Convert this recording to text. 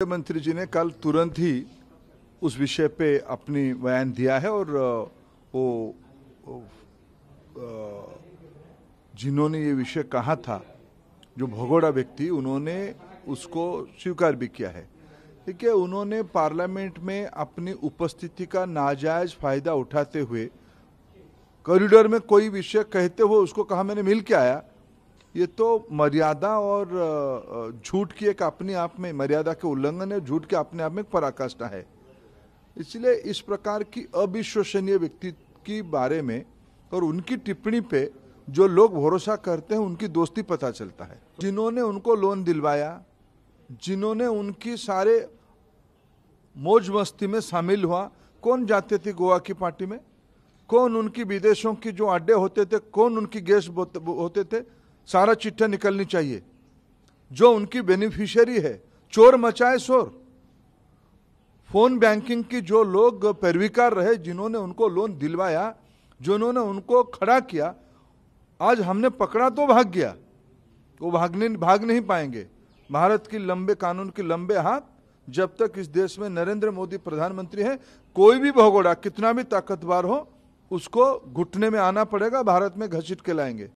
मुख्यमंत्री जी ने कल तुरंत ही उस विषय पे अपनी बयान दिया है और वो जिन्होंने ये विषय कहा था जो भगोड़ा व्यक्ति उन्होंने उसको स्वीकार भी किया है ठीक है उन्होंने पार्लियामेंट में अपनी उपस्थिति का नाजायज फायदा उठाते हुए कॉरिडोर में कोई विषय कहते हुए उसको कहा मैंने मिल के आया ये तो मर्यादा और झूठ की एक अपने आप में मर्यादा के उल्लंघन है झूठ के अपने आप में पराकाष्ठा है इसलिए इस प्रकार की अविश्वसनीय व्यक्ति की बारे में और उनकी टिप्पणी पे जो लोग भरोसा करते हैं उनकी दोस्ती पता चलता है जिन्होंने उनको लोन दिलवाया जिन्होंने उनकी सारे मौज मस्ती में शामिल हुआ कौन जाते थे गोवा की पार्टी में कौन उनकी विदेशों की जो अड्डे होते थे कौन उनकी गेस्ट होते थे सारा चिट्ठा निकलनी चाहिए जो उनकी बेनिफिशियरी है चोर मचाए शोर फोन बैंकिंग की जो लोग पैरवीकार रहे जिन्होंने उनको लोन दिलवाया जिन्होंने उनको खड़ा किया आज हमने पकड़ा तो भाग गया वो भागने भाग नहीं पाएंगे भारत की लंबे कानून की लंबे हाथ जब तक इस देश में नरेंद्र मोदी प्रधानमंत्री है कोई भी भगोड़ा कितना भी ताकतवर हो उसको घुटने में आना पड़ेगा भारत में घसीट के लाएंगे